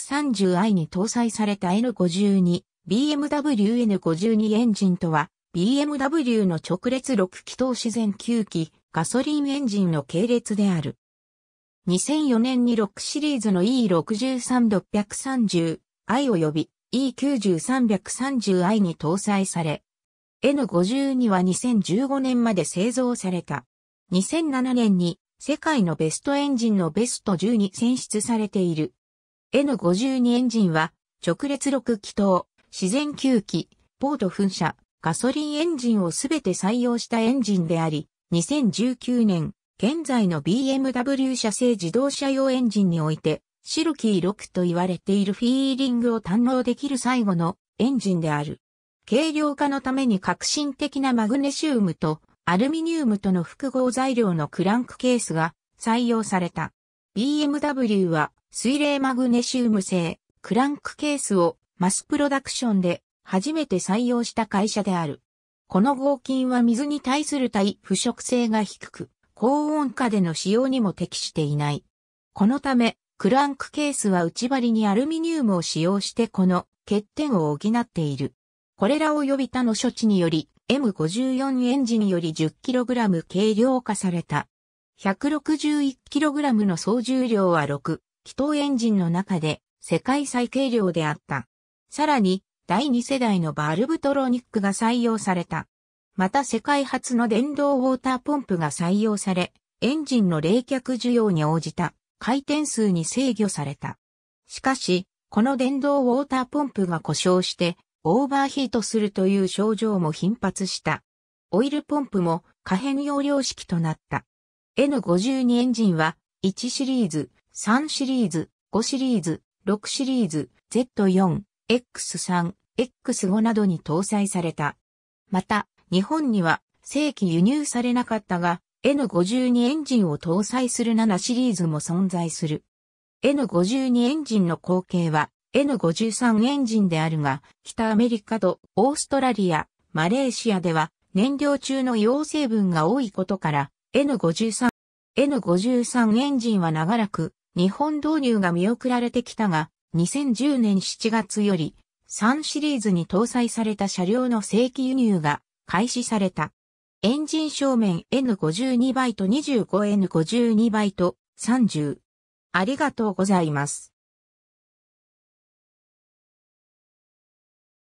130i に搭載された N52、BMW N52 エンジンとは、BMW の直列6気筒自然吸気、ガソリンエンジンの系列である。2004年に6シリーズの E63630i 及び E9330i に搭載され、N52 は2015年まで製造された。2007年に世界のベストエンジンのベスト10に選出されている。N52 エンジンは、直列6気筒、自然吸気、ポート噴射、ガソリンエンジンをすべて採用したエンジンであり、2019年、現在の BMW 社製自動車用エンジンにおいて、シルキー6と言われているフィーリングを堪能できる最後のエンジンである。軽量化のために革新的なマグネシウムとアルミニウムとの複合材料のクランクケースが採用された。BMW は水冷マグネシウム製クランクケースをマスプロダクションで初めて採用した会社である。この合金は水に対する耐腐食性が低く、高温下での使用にも適していない。このため、クランクケースは内張りにアルミニウムを使用してこの欠点を補っている。これらを予備他の処置により、M54 エンジンより 10kg 軽量化された。161kg の総重量は6、気筒エンジンの中で世界最軽量であった。さらに、第2世代のバルブトロニックが採用された。また世界初の電動ウォーターポンプが採用され、エンジンの冷却需要に応じた回転数に制御された。しかし、この電動ウォーターポンプが故障してオーバーヒートするという症状も頻発した。オイルポンプも可変容量式となった。N52 エンジンは1シリーズ3シリーズ、5シリーズ、6シリーズ、Z4、X3、X5 などに搭載された。また、日本には正規輸入されなかったが、N52 エンジンを搭載する7シリーズも存在する。N52 エンジンの後継は N53 エンジンであるが、北アメリカとオーストラリア、マレーシアでは燃料中の陽成分が多いことから N53、N53 エンジンは長らく日本導入が見送られてきたが、2010年7月より、3シリーズに搭載された車両の正規輸入が開始された。エンジン正面 N52 バイト 25N52 バイト30。ありがとうございます。